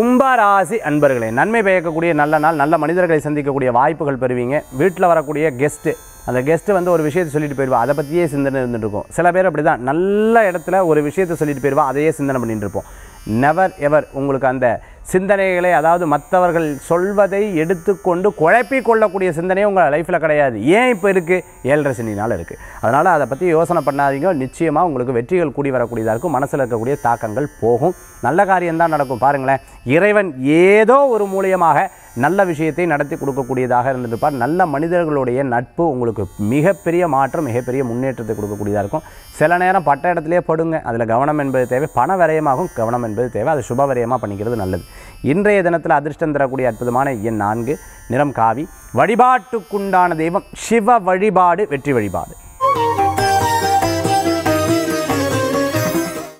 கும்பராசி அன்பர்களே நன்மை பயக்கக்கூடிய நல்ல நாள் நல்ல மனிதர்களை சந்திக்கக்கூடிய வாய்ப்புகள் பெறுவீங்க வீட்டில் வரக்கூடிய கெஸ்ட்டு அந்த கெஸ்ட்டு வந்து ஒரு விஷயத்தை சொல்லிட்டு போயிடுவா அதை பற்றியே சிந்தனை இருந்துருக்கும் சில பேர் அப்படி தான் நல்ல இடத்துல ஒரு விஷயத்தை சொல்லிட்டு போயிடுவா அதையே சிந்தனை பண்ணிட்டு இருப்போம் நெவர் எவர் உங்களுக்கு அந்த சிந்தனைகளை அதாவது மற்றவர்கள் சொல்வதை எடுத்துக்கொண்டு குழப்பி கொள்ளக்கூடிய சிந்தனை உங்கள் லைஃப்பில் கிடையாது ஏன் இப்போ இருக்குது ஏழரை சனினால் இருக்குது அதனால் அதை பற்றி யோசனை பண்ணாதீங்க நிச்சயமாக உங்களுக்கு வெற்றிகள் கூடி வரக்கூடியதாக இருக்கும் மனசில் இருக்கக்கூடிய தாக்கங்கள் போகும் நல்ல காரியம்தான் நடக்கும் பாருங்களேன் இறைவன் ஏதோ ஒரு மூலியமாக நல்ல விஷயத்தை நடத்தி கொடுக்கக்கூடியதாக இருந்திருப்பார் நல்ல மனிதர்களுடைய நட்பு உங்களுக்கு மிகப்பெரிய மாற்றம் மிகப்பெரிய முன்னேற்றத்தை கொடுக்கக்கூடியதாக இருக்கும் சில நேரம் பட்ட இடத்துலேயே படுங்க அதில் கவனம் என்பது தேவை பண விரயமாகவும் கவனம் என்பது தேவை அது சுப விரயமாக பண்ணிக்கிறது நல்லது இன்றைய தினத்தில் அதிர்ஷ்டம் தரக்கூடிய அற்புதமான எண் நான்கு நிறம் காவி வழிபாட்டுக்குண்டான தெய்வம் சிவ வழிபாடு வெற்றி வழிபாடு